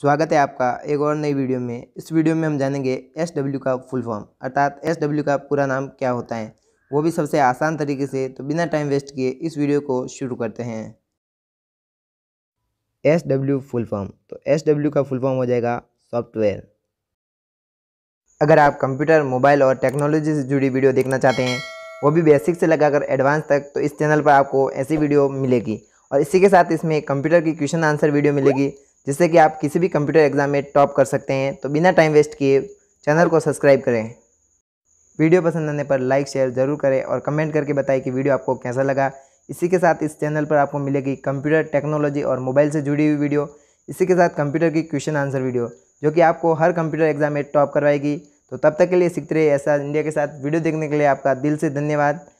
स्वागत है आपका एक और नई वीडियो में इस वीडियो में हम जानेंगे एस डब्ल्यू का फुल फॉर्म अर्थात एस डब्ल्यू का पूरा नाम क्या होता है वो भी सबसे आसान तरीके से तो बिना टाइम वेस्ट किए इस वीडियो को शुरू करते हैं एस डब्ल्यू फुल फॉर्म तो एस डब्ल्यू का फुल फॉर्म हो जाएगा सॉफ्टवेयर अगर आप कंप्यूटर मोबाइल और टेक्नोलॉजी से जुड़ी वीडियो देखना चाहते हैं वो भी बेसिक से लगाकर एडवांस तक तो इस चैनल पर आपको ऐसी वीडियो मिलेगी और इसी के साथ इसमें कंप्यूटर की क्वेश्चन आंसर वीडियो मिलेगी जिससे कि आप किसी भी कंप्यूटर एग्ज़ाम में टॉप कर सकते हैं तो बिना टाइम वेस्ट किए चैनल को सब्सक्राइब करें वीडियो पसंद आने पर लाइक शेयर ज़रूर करें और कमेंट करके बताएं कि वीडियो आपको कैसा लगा इसी के साथ इस चैनल पर आपको मिलेगी कंप्यूटर टेक्नोलॉजी और मोबाइल से जुड़ी हुई वीडियो इसी के साथ कंप्यूटर की क्वेश्चन आंसर वीडियो जो कि आपको हर कंप्यूटर एग्जाम में टॉप करवाएगी तो तब तक के लिए सीखते रहे ऐसा इंडिया के साथ वीडियो देखने के लिए आपका दिल से धन्यवाद